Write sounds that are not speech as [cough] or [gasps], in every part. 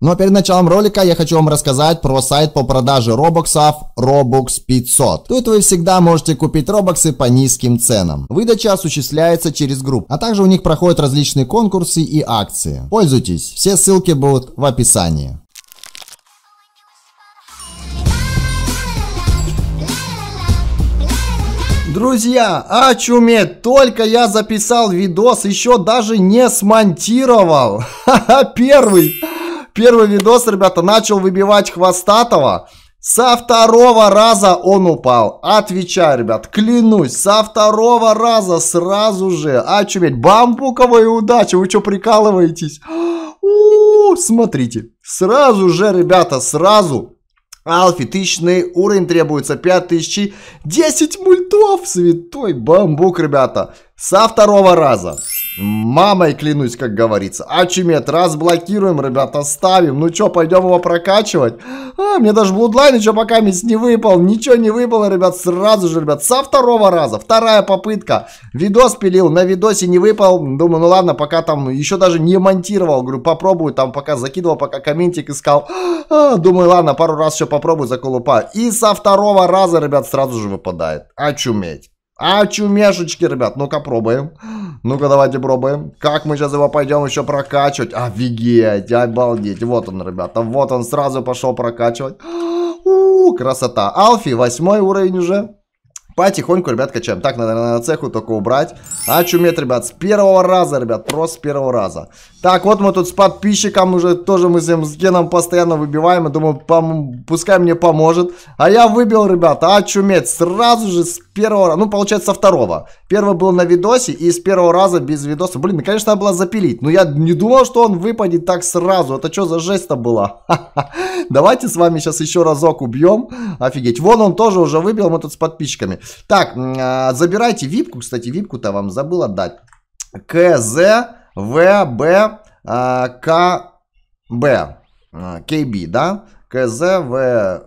Но перед началом ролика я хочу вам рассказать про сайт по продаже робоксов Robux 500. Тут вы всегда можете купить робоксы по низким ценам. Выдача осуществляется через групп, а также у них проходят различные конкурсы и акции. Пользуйтесь, все ссылки будут в описании. Друзья, а чуме! только я записал видос, еще даже не смонтировал. [laughs] Ха-ха, первый. Первый видос, ребята, начал выбивать хвостатого. Со второго раза он упал. Отвечаю, ребят, клянусь, со второго раза сразу же. Очуметь, а бамбуковая удача, вы что прикалываетесь? У -у -у, смотрите, сразу же, ребята, сразу. Алфи, тысячный уровень требуется, 5000, 10 мультов, святой бамбук, ребята, со второго раза. Мамой клянусь, как говорится. А Чумет, разблокируем, ребята, ставим. Ну чё, пойдем его прокачивать? А, мне даже блудлайн еще пока мисс не выпал. Ничего не выпало, ребят, сразу же, ребят, со второго раза. Вторая попытка. Видос пилил, на видосе не выпал. Думаю, ну ладно, пока там еще даже не монтировал. Говорю, попробую, там пока закидывал, пока комментик искал. А, думаю, ладно, пару раз еще попробую заколупаю. И со второго раза, ребят, сразу же выпадает. очуметь. А, чумешечки, ребят, ну-ка пробуем. Ну-ка давайте пробуем. Как мы сейчас его пойдем еще прокачивать? Офигеть, обалдеть. Вот он, ребята, вот он сразу пошел прокачивать. [gasps] У, красота. Алфи, восьмой уровень уже потихоньку, ребят, качаем. Так, надо на цеху только убрать. А чуметь, ребят, с первого раза, ребят, просто с первого раза. Так, вот мы тут с подписчиком уже тоже мы с ним с Геном постоянно выбиваем. Я думаю, пом пускай мне поможет. А я выбил, ребят, а чуметь сразу же с первого, ну, получается, со второго. Первый был на видосе, и с первого раза без видоса. Блин, конечно, надо было запилить. Но я не думал, что он выпадет так сразу. Это что за жесть-то была? [laughs] Давайте с вами сейчас еще разок убьем. Офигеть. Вон он тоже уже выбил, мы тут с подписчиками. Так, а, забирайте випку. Кстати, випку-то вам забыл отдать. КЗ Б а, КБ. KB, а, да? КЗВ.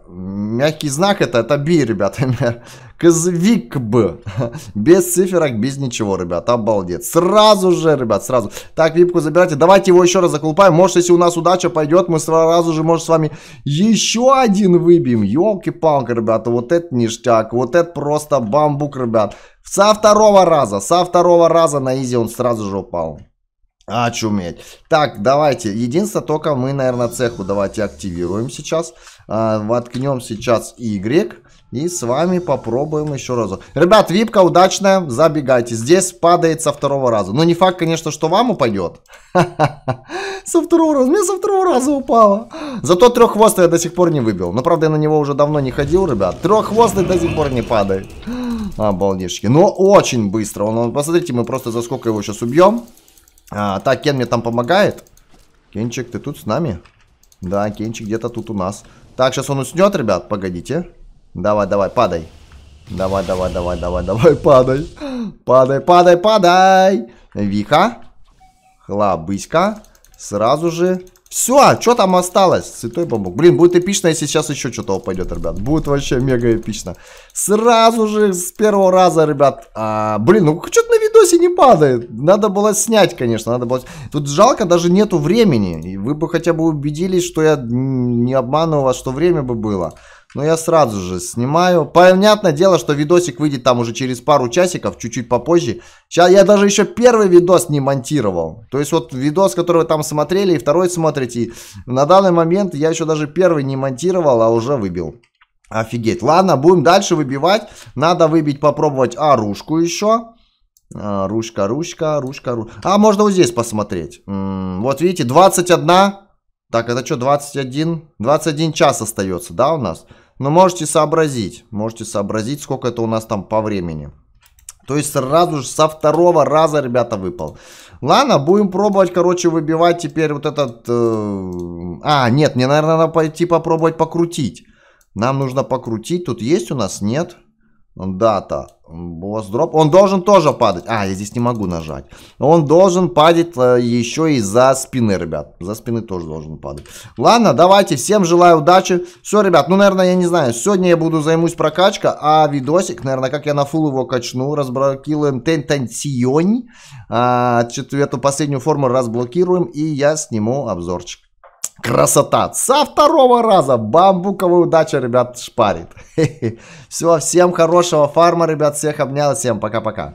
Мягкий знак это, это Би, ребята. [laughs] КЗВИКБ. [laughs] Без циферок, без ничего, ребят. Обалдеть. Сразу же, ребят, сразу. Так, випку забирайте. Давайте его еще раз заколупаем. Может, если у нас удача пойдет, мы сразу же, может, с вами еще один выбьем. Елки-палки, ребята. Вот это ништяк. Вот это просто бамбук, ребят. Со второго раза, со второго раза на изи он сразу же упал. А, Очуметь. Так, давайте. Единственное, только мы, наверное, цеху давайте активируем сейчас. А, воткнем сейчас Y. И с вами попробуем еще разок. Ребят, випка удачная, забегайте. Здесь падает со второго раза. Ну, не факт, конечно, что вам упадет. [laughs] Со второго раза. Мне со второго раза упало. Зато треххвоста я до сих пор не выбил. Но, правда, я на него уже давно не ходил, ребят. Треххвостый до сих пор не падает. Обалдешки. Но очень быстро. Он, посмотрите, мы просто за сколько его сейчас убьем. А, так, Кен мне там помогает. Кенчик, ты тут с нами? Да, Кенчик где-то тут у нас. Так, сейчас он уснет, ребят, погодите. Давай, давай, падай. Давай, давай, давай, давай, давай, [laughs] падай. Падай, падай, падай. Вика. Хлобыська. Сразу же все, а что там осталось? Святой бамбук. Блин, будет эпично, если сейчас еще что-то упадет, ребят. Будет вообще мега эпично. Сразу же, с первого раза, ребят. А, блин, ну что-то на видосе не падает. Надо было снять, конечно, надо было... Тут жалко, даже нету времени. И вы бы хотя бы убедились, что я не обманываю вас, что время бы было. Но я сразу же снимаю. Понятное дело, что видосик выйдет там уже через пару часиков, чуть-чуть попозже. Сейчас я даже еще первый видос не монтировал. То есть вот видос, который вы там смотрели, и второй смотрите. на данный момент я еще даже первый не монтировал, а уже выбил. Офигеть. Ладно, будем дальше выбивать. Надо выбить, попробовать оружку еще. А, ручка, ручка, ручка, ручка. А, можно вот здесь посмотреть. вот видите, 21. Так, это что, 21? 21 час остается, да, у нас? Но можете сообразить, можете сообразить, сколько это у нас там по времени. То есть сразу же со второго раза, ребята, выпал. Ладно, будем пробовать, короче, выбивать теперь вот этот... Э... А, нет, мне, наверное, надо пойти попробовать покрутить. Нам нужно покрутить. Тут есть у нас? Нет. Дата. Босс дроп. Он должен тоже падать. А, я здесь не могу нажать. Он должен падать э, еще и за спины, ребят. За спины тоже должен падать. Ладно, давайте. Всем желаю удачи. Все, ребят. Ну, наверное, я не знаю. Сегодня я буду займусь прокачка, а видосик, наверное, как я на фул его качну. Разблокируем тентансионь, А, эту последнюю форму разблокируем. И я сниму обзорчик. Красота! Со второго раза бамбуковая удача, ребят, шпарит. [laughs] Все, всем хорошего фарма, ребят, всех обнял, всем пока-пока.